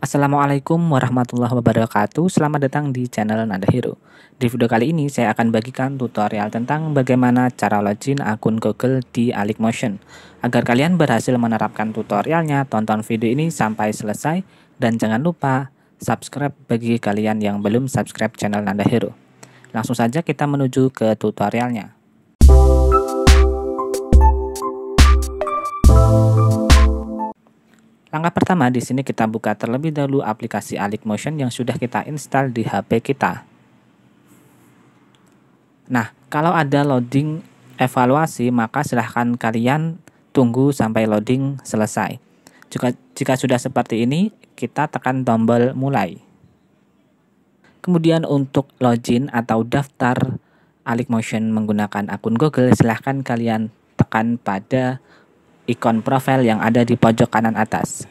Assalamualaikum warahmatullahi wabarakatuh Selamat datang di channel Nada Hero Di video kali ini saya akan bagikan tutorial tentang bagaimana cara login akun Google di Motion. Agar kalian berhasil menerapkan tutorialnya, tonton video ini sampai selesai Dan jangan lupa subscribe bagi kalian yang belum subscribe channel Nada Hero Langsung saja kita menuju ke tutorialnya Langkah pertama di sini kita buka terlebih dahulu aplikasi Alik Motion yang sudah kita install di HP kita. Nah, kalau ada loading evaluasi maka silahkan kalian tunggu sampai loading selesai. Jika, jika sudah seperti ini, kita tekan tombol mulai. Kemudian untuk login atau daftar Alik Motion menggunakan akun Google, silahkan kalian tekan pada ikon profil yang ada di pojok kanan atas.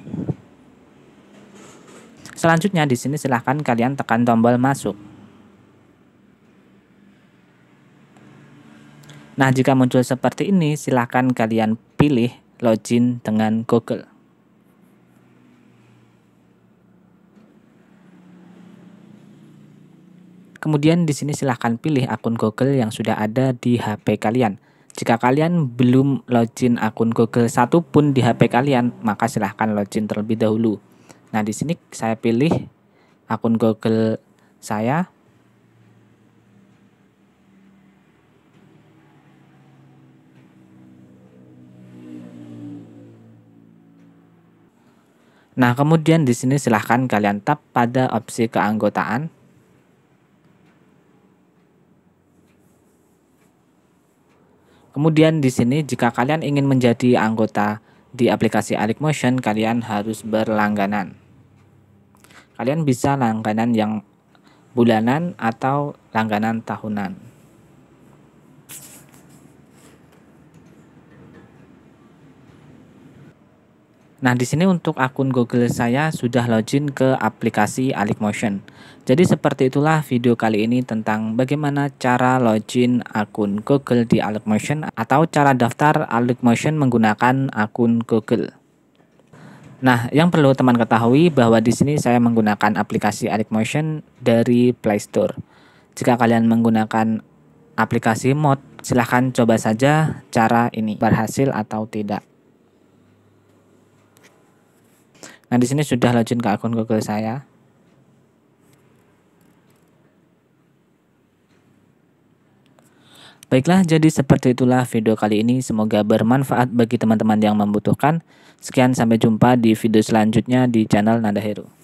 Selanjutnya di sini silahkan kalian tekan tombol masuk. Nah, jika muncul seperti ini, silahkan kalian pilih login dengan Google. Kemudian di sini silahkan pilih akun Google yang sudah ada di HP kalian. Jika kalian belum login akun Google pun di HP kalian, maka silahkan login terlebih dahulu. Nah, di sini saya pilih akun Google saya. Nah, kemudian di sini silahkan kalian tap pada opsi keanggotaan. Kemudian di sini jika kalian ingin menjadi anggota di aplikasi Motion kalian harus berlangganan. Kalian bisa langganan yang bulanan atau langganan tahunan. Nah, di sini untuk akun Google saya sudah login ke aplikasi Alik Motion. Jadi seperti itulah video kali ini tentang bagaimana cara login akun Google di Alik Motion atau cara daftar Alik Motion menggunakan akun Google. Nah, yang perlu teman ketahui bahwa di sini saya menggunakan aplikasi Alik Motion dari Play Store. Jika kalian menggunakan aplikasi mod, silahkan coba saja cara ini berhasil atau tidak. Nah, di sini sudah login ke akun Google saya. Baiklah, jadi seperti itulah video kali ini. Semoga bermanfaat bagi teman-teman yang membutuhkan. Sekian, sampai jumpa di video selanjutnya di channel Nanda Hero.